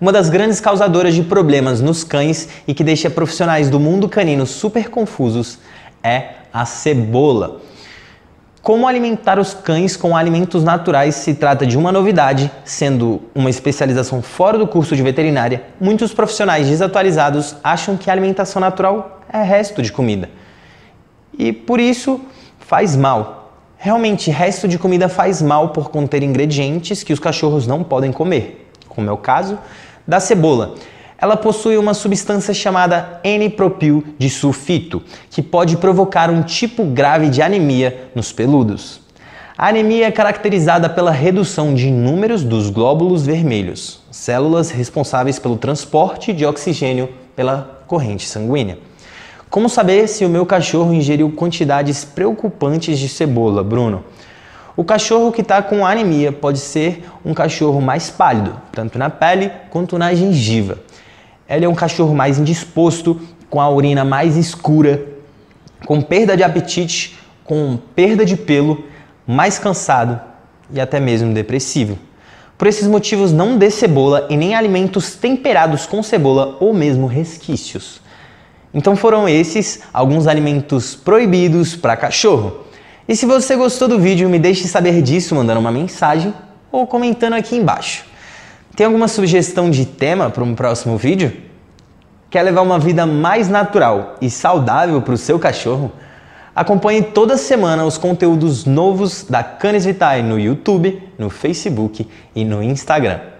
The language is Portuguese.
uma das grandes causadoras de problemas nos cães e que deixa profissionais do mundo canino super confusos é a cebola. Como alimentar os cães com alimentos naturais se trata de uma novidade, sendo uma especialização fora do curso de veterinária, muitos profissionais desatualizados acham que a alimentação natural é resto de comida. E por isso faz mal. Realmente, resto de comida faz mal por conter ingredientes que os cachorros não podem comer como é o caso da cebola. Ela possui uma substância chamada N-propil de sulfito, que pode provocar um tipo grave de anemia nos peludos. A anemia é caracterizada pela redução de números dos glóbulos vermelhos, células responsáveis pelo transporte de oxigênio pela corrente sanguínea. Como saber se o meu cachorro ingeriu quantidades preocupantes de cebola, Bruno? O cachorro que está com anemia pode ser um cachorro mais pálido, tanto na pele quanto na gengiva. Ele é um cachorro mais indisposto, com a urina mais escura, com perda de apetite, com perda de pelo, mais cansado e até mesmo depressivo. Por esses motivos, não dê cebola e nem alimentos temperados com cebola ou mesmo resquícios. Então foram esses alguns alimentos proibidos para cachorro. E se você gostou do vídeo, me deixe saber disso mandando uma mensagem ou comentando aqui embaixo. Tem alguma sugestão de tema para um próximo vídeo? Quer levar uma vida mais natural e saudável para o seu cachorro? Acompanhe toda semana os conteúdos novos da Canis Vitae no YouTube, no Facebook e no Instagram.